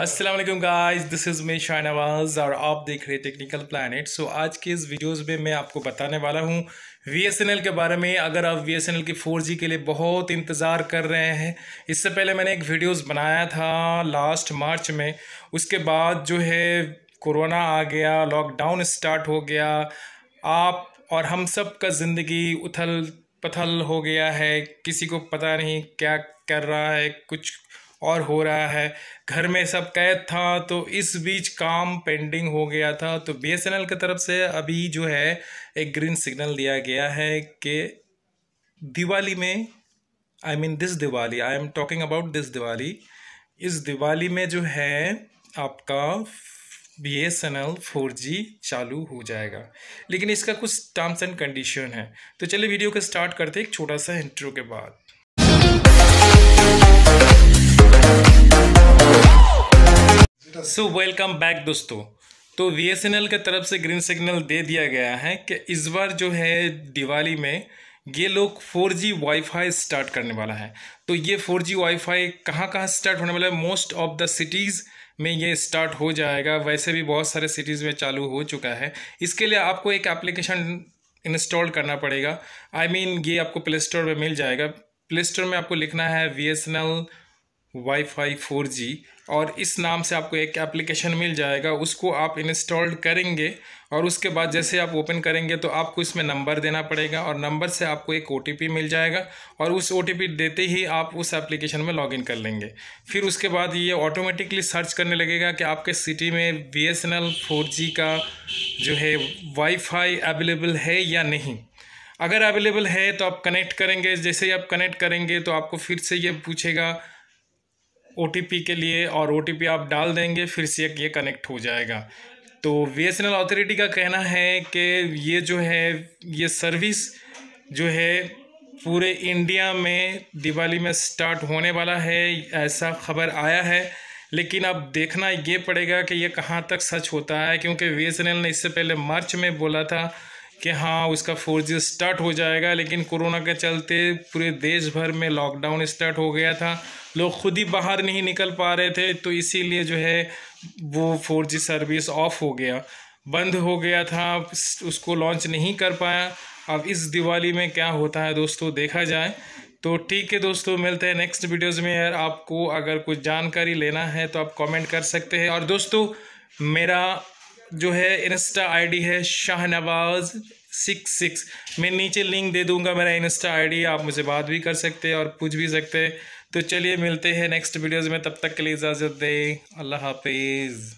Aslam guys this is me Shahnawaz और आप देख रहे टेक्निकल प्लानट सो आज के इस वीडियोस में मैं आपको बताने वाला हूँ वी के बारे में अगर आप वी की 4G के लिए बहुत इंतज़ार कर रहे हैं इससे पहले मैंने एक वीडियोस बनाया था लास्ट मार्च में उसके बाद जो है कोरोना आ गया लॉकडाउन स्टार्ट हो गया आप और हम सब का ज़िंदगी उथल पथल हो गया है किसी को पता नहीं क्या कर रहा है कुछ और हो रहा है घर में सब कैद था तो इस बीच काम पेंडिंग हो गया था तो बी एस एन एल की तरफ से अभी जो है एक ग्रीन सिग्नल दिया गया है कि दिवाली में I mean this Diwali I am talking about this Diwali इस दिवाली में जो है आपका B S N L four G चालू हो जाएगा लेकिन इसका कुछ टर्म्स एंड कंडीशन है तो चलिए वीडियो को स्टार्ट करते एक छोटा सा इंटरव्यू के बाद सो वेलकम बैक दोस्तों तो वी एस एन एल के तरफ से ग्रीन सिग्नल दे दिया गया है कि इस बार जो है दिवाली में ये लोग 4G वाईफाई स्टार्ट करने वाला है तो ये 4G वाईफाई कहाँ कहाँ स्टार्ट होने वाला है मोस्ट ऑफ द सिटीज़ में ये स्टार्ट हो जाएगा वैसे भी बहुत सारे सिटीज़ में चालू हो चुका है इसके लिए आपको एक एप्लीकेशन इंस्टॉल करना पड़ेगा आई I मीन mean, ये आपको प्ले स्टोर में मिल जाएगा प्ले स्टोर में आपको लिखना है V S N L wifi 4G और इस नाम से आपको एक एप्लीकेशन मिल जाएगा उसको आप इंस्टॉल करेंगे और उसके बाद जैसे आप ओपन करेंगे तो आपको इसमें नंबर देना पड़ेगा और नंबर से आपको एक ओ मिल जाएगा और उस ओ देते ही आप उस एप्लीकेशन में लॉगिन कर लेंगे फिर उसके बाद ये ऑटोमेटिकली सर्च करने लगेगा कि आपके सिटी में बी एस का जो है वाईफाई अवेलेबल है या नहीं अगर अवेलेबल है तो आप कनेक्ट करेंगे जैसे ही आप कनेक्ट करेंगे तो आपको फिर से ये पूछेगा ओ के लिए और ओ आप डाल देंगे फिर से ये कनेक्ट हो जाएगा तो बी अथॉरिटी का कहना है कि ये जो है ये सर्विस जो है पूरे इंडिया में दिवाली में स्टार्ट होने वाला है ऐसा खबर आया है लेकिन अब देखना ये पड़ेगा कि ये कहाँ तक सच होता है क्योंकि वी ने इससे पहले मार्च में बोला था कि हाँ उसका फोर जी स्टार्ट हो जाएगा लेकिन कोरोना के चलते पूरे देश भर में लॉकडाउन स्टार्ट हो गया था लोग खुद ही बाहर नहीं निकल पा रहे थे तो इसीलिए जो है वो फोर जी सर्विस ऑफ हो गया बंद हो गया था उसको लॉन्च नहीं कर पाया अब इस दिवाली में क्या होता है दोस्तों देखा जाए तो ठीक है दोस्तों मिलते हैं नेक्स्ट वीडियोज़ में यार आपको अगर कुछ जानकारी लेना है तो आप कॉमेंट कर सकते हैं और दोस्तों मेरा जो है इंस्टा आईडी है शाहनवाज सिक्स सिक्स मैं नीचे लिंक दे दूंगा मेरा इंस्टा आईडी आप मुझे बात भी कर सकते हैं और पूछ भी सकते हैं तो चलिए मिलते हैं नेक्स्ट वीडियोज़ में तब तक के लिए इजाज़त दें अल्लाह हाफिज़